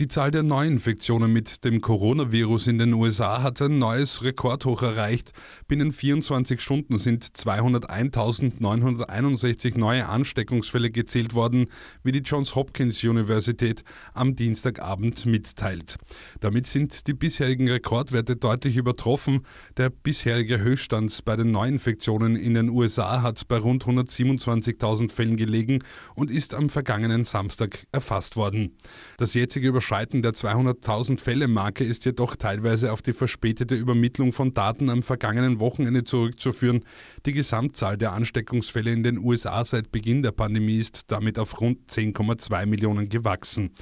Die Zahl der Neuinfektionen mit dem Coronavirus in den USA hat ein neues Rekordhoch erreicht. Binnen 24 Stunden sind 201.961 neue Ansteckungsfälle gezählt worden, wie die Johns Hopkins Universität am Dienstagabend mitteilt. Damit sind die bisherigen Rekordwerte deutlich übertroffen. Der bisherige Höchststand bei den Neuinfektionen in den USA hat bei rund 127.000 Fällen gelegen und ist am vergangenen Samstag erfasst worden. Das jetzige Überschreitung Überschreiten der 200.000 Fälle-Marke ist jedoch teilweise auf die verspätete Übermittlung von Daten am vergangenen Wochenende zurückzuführen. Die Gesamtzahl der Ansteckungsfälle in den USA seit Beginn der Pandemie ist damit auf rund 10,2 Millionen gewachsen.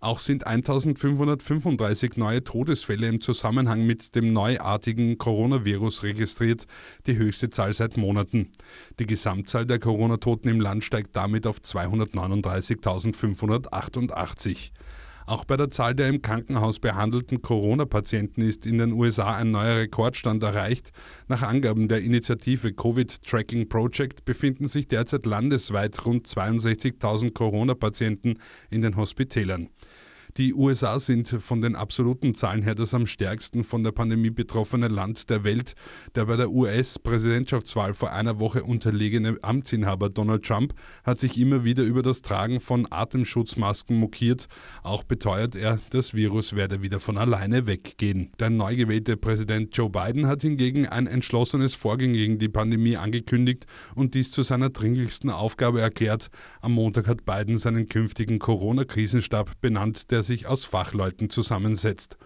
Auch sind 1535 neue Todesfälle im Zusammenhang mit dem neuartigen Coronavirus registriert, die höchste Zahl seit Monaten. Die Gesamtzahl der Corona-Toten im Land steigt damit auf 239.588. Auch bei der Zahl der im Krankenhaus behandelten Corona-Patienten ist in den USA ein neuer Rekordstand erreicht. Nach Angaben der Initiative Covid Tracking Project befinden sich derzeit landesweit rund 62.000 Corona-Patienten in den Hospitälern. Die USA sind von den absoluten Zahlen her das am stärksten von der Pandemie betroffene Land der Welt. Der bei der US-Präsidentschaftswahl vor einer Woche unterlegene Amtsinhaber Donald Trump hat sich immer wieder über das Tragen von Atemschutzmasken mokiert. Auch beteuert er, das Virus werde wieder von alleine weggehen. Der neu gewählte Präsident Joe Biden hat hingegen ein entschlossenes Vorgehen gegen die Pandemie angekündigt und dies zu seiner dringlichsten Aufgabe erklärt. Am Montag hat Biden seinen künftigen Corona-Krisenstab benannt, der sich aus Fachleuten zusammensetzt.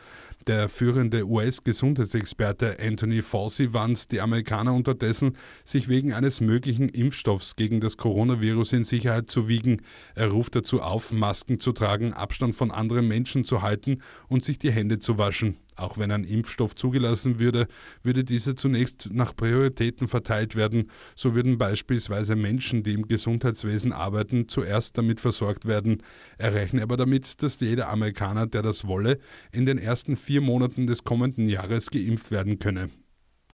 Der führende US-Gesundheitsexperte Anthony Fauci warnt die Amerikaner unterdessen, sich wegen eines möglichen Impfstoffs gegen das Coronavirus in Sicherheit zu wiegen. Er ruft dazu auf, Masken zu tragen, Abstand von anderen Menschen zu halten und sich die Hände zu waschen. Auch wenn ein Impfstoff zugelassen würde, würde dieser zunächst nach Prioritäten verteilt werden. So würden beispielsweise Menschen, die im Gesundheitswesen arbeiten, zuerst damit versorgt werden. Er rechne aber damit, dass jeder Amerikaner, der das wolle, in den ersten vier vier Monaten des kommenden Jahres geimpft werden könne.